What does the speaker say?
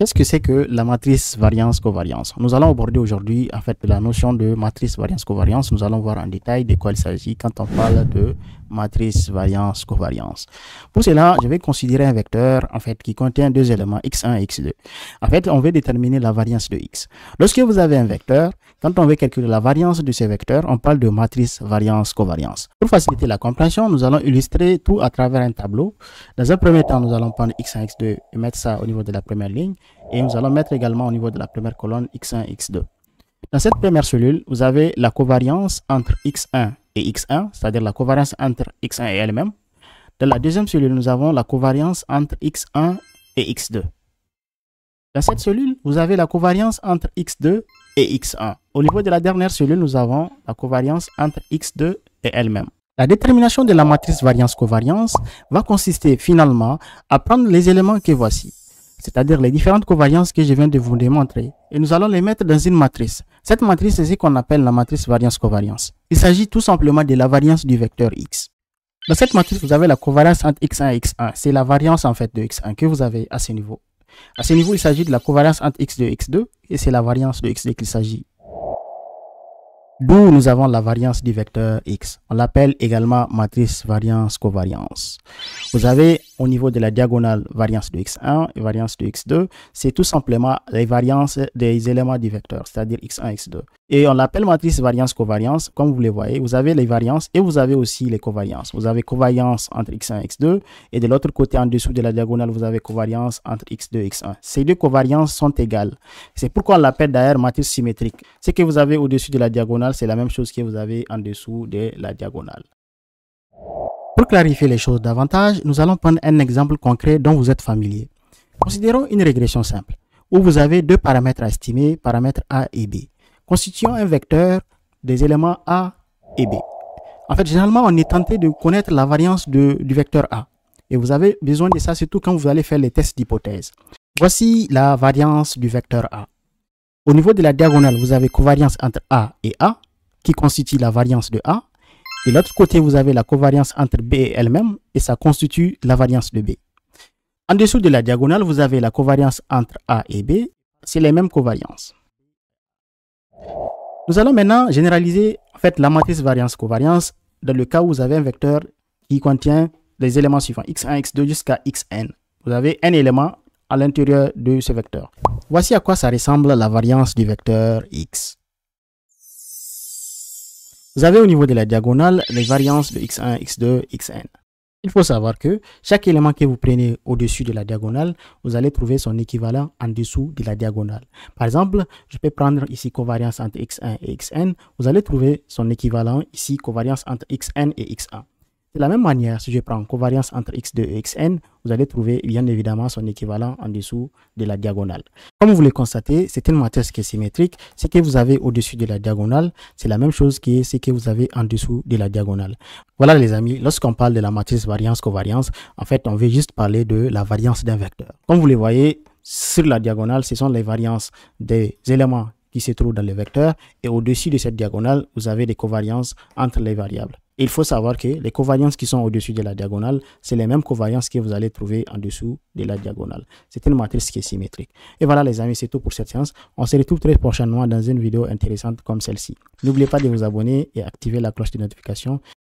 Qu'est-ce que c'est que la matrice variance-covariance Nous allons aborder aujourd'hui en fait la notion de matrice variance-covariance. Nous allons voir en détail de quoi il s'agit quand on parle de matrice variance-covariance. Pour cela, je vais considérer un vecteur en fait qui contient deux éléments x1 et x2. En fait, on veut déterminer la variance de x. Lorsque vous avez un vecteur, quand on veut calculer la variance de ce vecteur, on parle de matrice variance-covariance. Pour faciliter la compréhension, nous allons illustrer tout à travers un tableau. Dans un premier temps, nous allons prendre x1, x2 et mettre ça au niveau de la première ligne et nous allons mettre également au niveau de la première colonne x1, x2. Dans cette première cellule, vous avez la covariance entre x1 et x1, c'est-à-dire la covariance entre x1 et elle-même. Dans la deuxième cellule, nous avons la covariance entre x1 et x2. Dans cette cellule, vous avez la covariance entre x2 et x1. Au niveau de la dernière cellule, nous avons la covariance entre x2 et elle-même. La détermination de la matrice variance-covariance va consister finalement à prendre les éléments que voici c'est-à-dire les différentes covariances que je viens de vous démontrer, et nous allons les mettre dans une matrice. Cette matrice, c'est ce qu'on appelle la matrice variance-covariance. Il s'agit tout simplement de la variance du vecteur x. Dans cette matrice, vous avez la covariance entre x1 et x1. C'est la variance en fait de x1 que vous avez à ce niveau. À ce niveau, il s'agit de la covariance entre x2 et x2, et c'est la variance de x2 qu'il s'agit. D'où nous avons la variance du vecteur x. On l'appelle également matrice variance-covariance. Vous avez au niveau de la diagonale variance de x1 et variance de x2, c'est tout simplement les variances des éléments du vecteur, c'est-à-dire x1, x2. Et on l'appelle matrice variance-covariance. Comme vous le voyez, vous avez les variances et vous avez aussi les covariances. Vous avez covariance entre x1 et x2 et de l'autre côté, en dessous de la diagonale, vous avez covariance entre x2 et x1. Ces deux covariances sont égales. C'est pourquoi on l'appelle d'ailleurs matrice symétrique. Ce que vous avez au-dessus de la diagonale, c'est la même chose que vous avez en dessous de la diagonale. Pour clarifier les choses davantage, nous allons prendre un exemple concret dont vous êtes familier. Considérons une régression simple, où vous avez deux paramètres à estimer, paramètres A et B, Constituons un vecteur des éléments A et B. En fait, généralement, on est tenté de connaître la variance du vecteur A. Et vous avez besoin de ça surtout quand vous allez faire les tests d'hypothèse. Voici la variance du vecteur A. Au niveau de la diagonale, vous avez covariance entre A et A, qui constitue la variance de A. De l'autre côté, vous avez la covariance entre B et elle-même et ça constitue la variance de B. En dessous de la diagonale, vous avez la covariance entre A et B. C'est les mêmes covariances. Nous allons maintenant généraliser fait, la matrice variance-covariance dans le cas où vous avez un vecteur qui contient les éléments suivants, x1, x2 jusqu'à xn. Vous avez un élément à l'intérieur de ce vecteur. Voici à quoi ça ressemble la variance du vecteur x. Vous avez au niveau de la diagonale les variances de x1, x2, xn. Il faut savoir que chaque élément que vous prenez au-dessus de la diagonale, vous allez trouver son équivalent en dessous de la diagonale. Par exemple, je peux prendre ici covariance entre x1 et xn. Vous allez trouver son équivalent ici covariance entre xn et x1. De la même manière, si je prends covariance entre x2 et xn, vous allez trouver bien évidemment son équivalent en dessous de la diagonale. Comme vous le constatez, c'est une matrice qui est symétrique. Ce que vous avez au-dessus de la diagonale, c'est la même chose que ce que vous avez en dessous de la diagonale. Voilà les amis, lorsqu'on parle de la matrice variance-covariance, en fait, on veut juste parler de la variance d'un vecteur. Comme vous le voyez, sur la diagonale, ce sont les variances des éléments qui se trouve dans le vecteur et au-dessus de cette diagonale, vous avez des covariances entre les variables. Il faut savoir que les covariances qui sont au-dessus de la diagonale, c'est les mêmes covariances que vous allez trouver en dessous de la diagonale. C'est une matrice qui est symétrique. Et voilà les amis, c'est tout pour cette séance. On se retrouve très prochainement dans une vidéo intéressante comme celle-ci. N'oubliez pas de vous abonner et activer la cloche de notification.